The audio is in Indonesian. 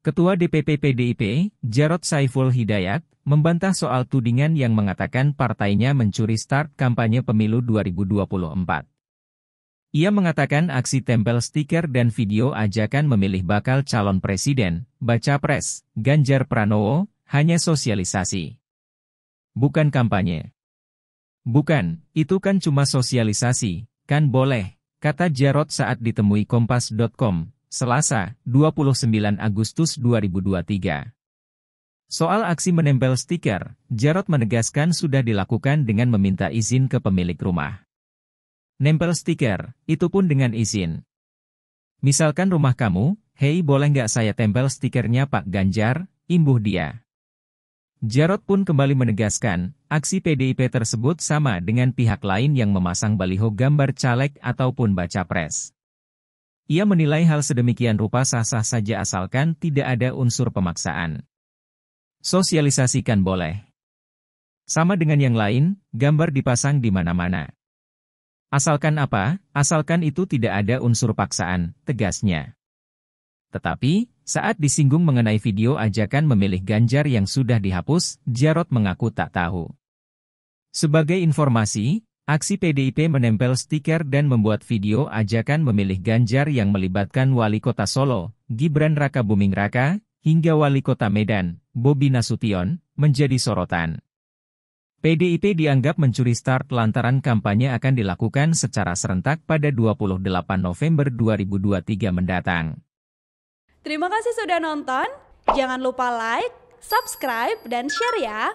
Ketua DPP PDIP, Jarod Saiful Hidayat, membantah soal tudingan yang mengatakan partainya mencuri start kampanye pemilu 2024. Ia mengatakan aksi tempel stiker dan video ajakan memilih bakal calon presiden, baca pres, Ganjar Pranowo, hanya sosialisasi. Bukan kampanye. Bukan, itu kan cuma sosialisasi, kan boleh, kata Jarod saat ditemui Kompas.com, Selasa, 29 Agustus 2023. Soal aksi menempel stiker, Jarot menegaskan sudah dilakukan dengan meminta izin ke pemilik rumah. Nempel stiker, itu pun dengan izin. Misalkan rumah kamu, hei boleh nggak saya tempel stikernya Pak Ganjar, imbuh dia. Jarot pun kembali menegaskan, aksi PDIP tersebut sama dengan pihak lain yang memasang baliho gambar caleg ataupun baca pres. Ia menilai hal sedemikian rupa sah-sah saja asalkan tidak ada unsur pemaksaan. Sosialisasikan boleh. Sama dengan yang lain, gambar dipasang di mana-mana. Asalkan apa, asalkan itu tidak ada unsur paksaan, tegasnya. Tetapi, saat disinggung mengenai video ajakan memilih Ganjar yang sudah dihapus, Jarot mengaku tak tahu. Sebagai informasi, Aksi PDIP menempel stiker dan membuat video ajakan memilih Ganjar yang melibatkan Wali Kota Solo, Gibran Raka Buming Raka, hingga Wali Kota Medan, Bobi Nasution, menjadi sorotan. PDIP dianggap mencuri start lantaran kampanye akan dilakukan secara serentak pada 28 November 2023 mendatang. Terima kasih sudah nonton, jangan lupa like, subscribe, dan share ya!